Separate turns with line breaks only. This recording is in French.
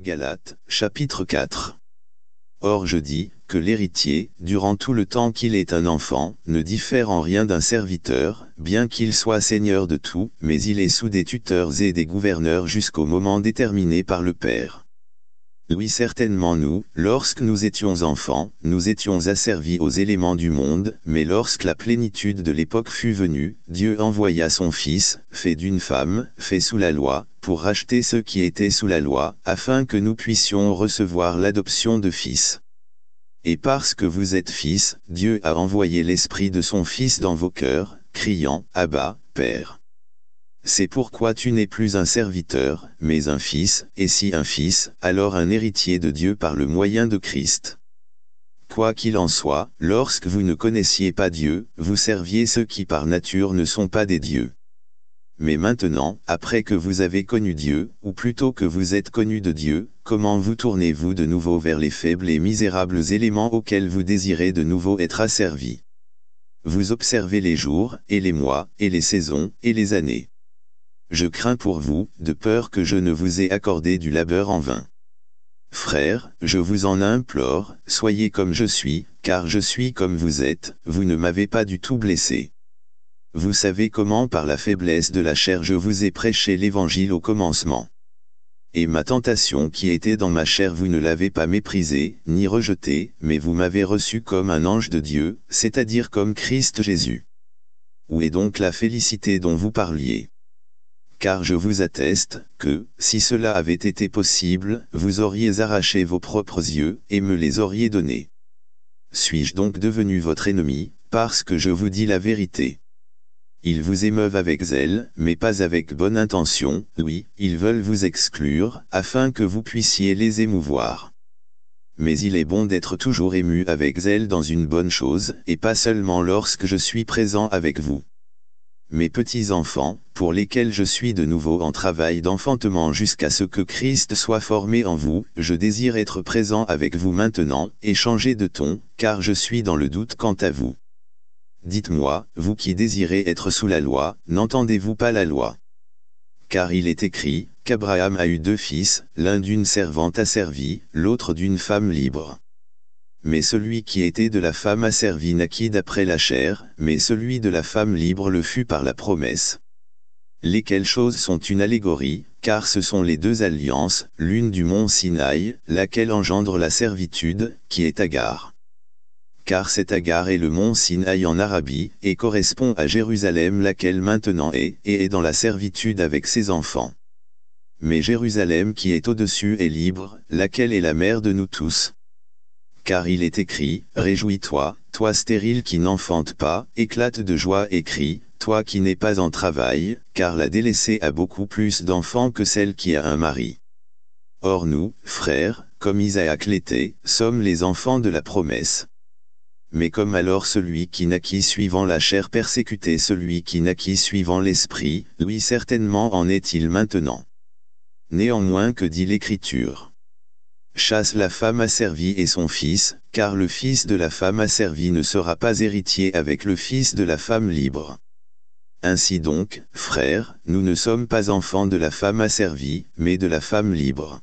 Galates, chapitre 4. Or je dis, que l'héritier, durant tout le temps qu'il est un enfant, ne diffère en rien d'un serviteur, bien qu'il soit seigneur de tout, mais il est sous des tuteurs et des gouverneurs jusqu'au moment déterminé par le Père. Oui certainement nous, lorsque nous étions enfants, nous étions asservis aux éléments du monde, mais lorsque la plénitude de l'époque fut venue, Dieu envoya son Fils, fait d'une femme, fait sous la loi, pour racheter ceux qui étaient sous la loi, afin que nous puissions recevoir l'adoption de fils. Et parce que vous êtes fils, Dieu a envoyé l'esprit de son Fils dans vos cœurs, criant « Abba, Père ». C'est pourquoi tu n'es plus un serviteur, mais un fils, et si un fils, alors un héritier de Dieu par le moyen de Christ. Quoi qu'il en soit, lorsque vous ne connaissiez pas Dieu, vous serviez ceux qui par nature ne sont pas des dieux. Mais maintenant, après que vous avez connu Dieu, ou plutôt que vous êtes connu de Dieu, comment vous tournez-vous de nouveau vers les faibles et misérables éléments auxquels vous désirez de nouveau être asservis Vous observez les jours, et les mois, et les saisons, et les années je crains pour vous, de peur que je ne vous ai accordé du labeur en vain. Frères, je vous en implore, soyez comme je suis, car je suis comme vous êtes, vous ne m'avez pas du tout blessé. Vous savez comment par la faiblesse de la chair je vous ai prêché l'évangile au commencement. Et ma tentation qui était dans ma chair vous ne l'avez pas méprisée, ni rejetée, mais vous m'avez reçu comme un ange de Dieu, c'est-à-dire comme Christ Jésus. Où est donc la félicité dont vous parliez car je vous atteste que, si cela avait été possible, vous auriez arraché vos propres yeux et me les auriez donnés. Suis-je donc devenu votre ennemi, parce que je vous dis la vérité Ils vous émeuvent avec zèle, mais pas avec bonne intention, oui, ils veulent vous exclure, afin que vous puissiez les émouvoir. Mais il est bon d'être toujours ému avec zèle dans une bonne chose, et pas seulement lorsque je suis présent avec vous mes petits-enfants, pour lesquels je suis de nouveau en travail d'enfantement jusqu'à ce que Christ soit formé en vous, je désire être présent avec vous maintenant, et changer de ton, car je suis dans le doute quant à vous. Dites-moi, vous qui désirez être sous la loi, n'entendez-vous pas la loi Car il est écrit, qu'Abraham a eu deux fils, l'un d'une servante asservie, l'autre d'une femme libre mais celui qui était de la femme asservi naquit d'après la chair, mais celui de la femme libre le fut par la promesse. Lesquelles choses sont une allégorie, car ce sont les deux alliances, l'une du mont Sinaï, laquelle engendre la servitude, qui est Agar. Car cet Agar est le mont Sinaï en Arabie, et correspond à Jérusalem laquelle maintenant est, et est dans la servitude avec ses enfants. Mais Jérusalem qui est au-dessus est libre, laquelle est la mère de nous tous car il est écrit, Réjouis-toi, toi stérile qui n'enfante pas, éclate de joie et crie, toi qui n'es pas en travail, car la délaissée a beaucoup plus d'enfants que celle qui a un mari. Or nous, frères, comme Isaac l'était, sommes les enfants de la promesse. Mais comme alors celui qui naquit suivant la chair persécutait celui qui naquit suivant l'esprit, lui certainement en est-il maintenant. Néanmoins que dit l'Écriture chasse la femme asservie et son fils, car le fils de la femme asservie ne sera pas héritier avec le fils de la femme libre. Ainsi donc, frères, nous ne sommes pas enfants de la femme asservie, mais de la femme libre.